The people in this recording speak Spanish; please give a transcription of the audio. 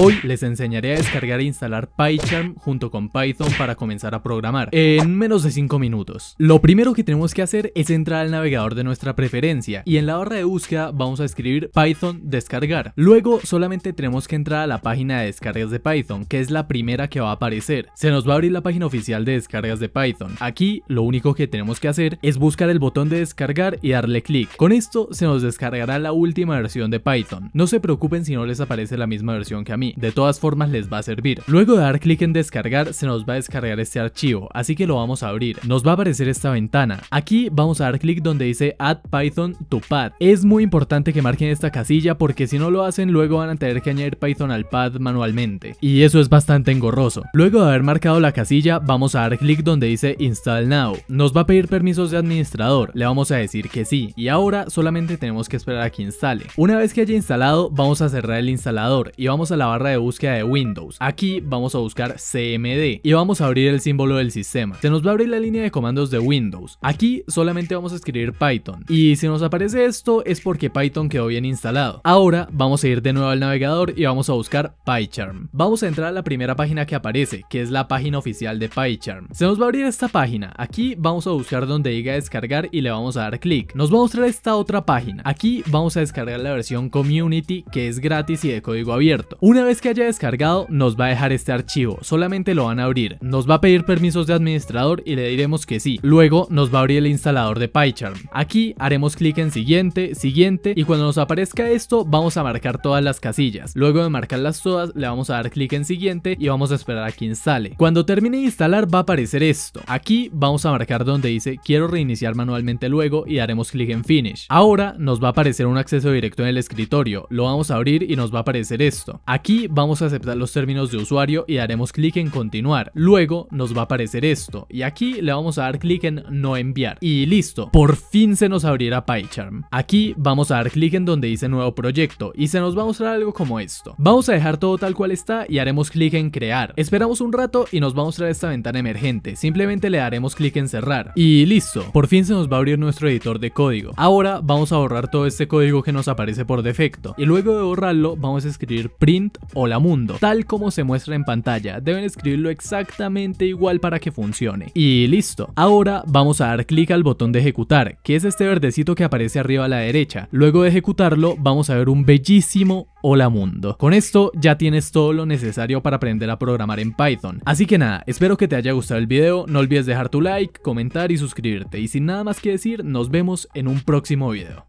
Hoy les enseñaré a descargar e instalar PyCharm junto con Python para comenzar a programar en menos de 5 minutos. Lo primero que tenemos que hacer es entrar al navegador de nuestra preferencia y en la barra de búsqueda vamos a escribir Python descargar. Luego solamente tenemos que entrar a la página de descargas de Python que es la primera que va a aparecer. Se nos va a abrir la página oficial de descargas de Python. Aquí lo único que tenemos que hacer es buscar el botón de descargar y darle clic. Con esto se nos descargará la última versión de Python. No se preocupen si no les aparece la misma versión que a mí de todas formas les va a servir. Luego de dar clic en descargar se nos va a descargar este archivo, así que lo vamos a abrir. Nos va a aparecer esta ventana. Aquí vamos a dar clic donde dice Add Python to Pad. Es muy importante que marquen esta casilla porque si no lo hacen luego van a tener que añadir Python al pad manualmente. Y eso es bastante engorroso. Luego de haber marcado la casilla vamos a dar clic donde dice Install Now. Nos va a pedir permisos de administrador. Le vamos a decir que sí. Y ahora solamente tenemos que esperar a que instale. Una vez que haya instalado vamos a cerrar el instalador y vamos a lavar de búsqueda de Windows. Aquí vamos a buscar CMD y vamos a abrir el símbolo del sistema. Se nos va a abrir la línea de comandos de Windows. Aquí solamente vamos a escribir Python. Y si nos aparece esto es porque Python quedó bien instalado. Ahora vamos a ir de nuevo al navegador y vamos a buscar PyCharm. Vamos a entrar a la primera página que aparece, que es la página oficial de PyCharm. Se nos va a abrir esta página. Aquí vamos a buscar donde diga descargar y le vamos a dar clic. Nos va a mostrar esta otra página. Aquí vamos a descargar la versión Community que es gratis y de código abierto. Una vez que haya descargado, nos va a dejar este archivo, solamente lo van a abrir. Nos va a pedir permisos de administrador y le diremos que sí. Luego nos va a abrir el instalador de PyCharm. Aquí haremos clic en siguiente, siguiente y cuando nos aparezca esto vamos a marcar todas las casillas. Luego de marcarlas todas le vamos a dar clic en siguiente y vamos a esperar a que instale. Cuando termine de instalar va a aparecer esto. Aquí vamos a marcar donde dice quiero reiniciar manualmente luego y haremos clic en finish. Ahora nos va a aparecer un acceso directo en el escritorio. Lo vamos a abrir y nos va a aparecer esto. Aquí vamos a aceptar los términos de usuario y daremos clic en continuar. Luego nos va a aparecer esto y aquí le vamos a dar clic en no enviar. Y listo, por fin se nos abrirá PyCharm. Aquí vamos a dar clic en donde dice nuevo proyecto y se nos va a mostrar algo como esto. Vamos a dejar todo tal cual está y haremos clic en crear. Esperamos un rato y nos va a mostrar esta ventana emergente. Simplemente le daremos clic en cerrar. Y listo, por fin se nos va a abrir nuestro editor de código. Ahora vamos a borrar todo este código que nos aparece por defecto. Y luego de borrarlo vamos a escribir print Hola Mundo, tal como se muestra en pantalla, deben escribirlo exactamente igual para que funcione. Y listo, ahora vamos a dar clic al botón de ejecutar, que es este verdecito que aparece arriba a la derecha. Luego de ejecutarlo vamos a ver un bellísimo Hola Mundo. Con esto ya tienes todo lo necesario para aprender a programar en Python. Así que nada, espero que te haya gustado el video, no olvides dejar tu like, comentar y suscribirte. Y sin nada más que decir, nos vemos en un próximo video.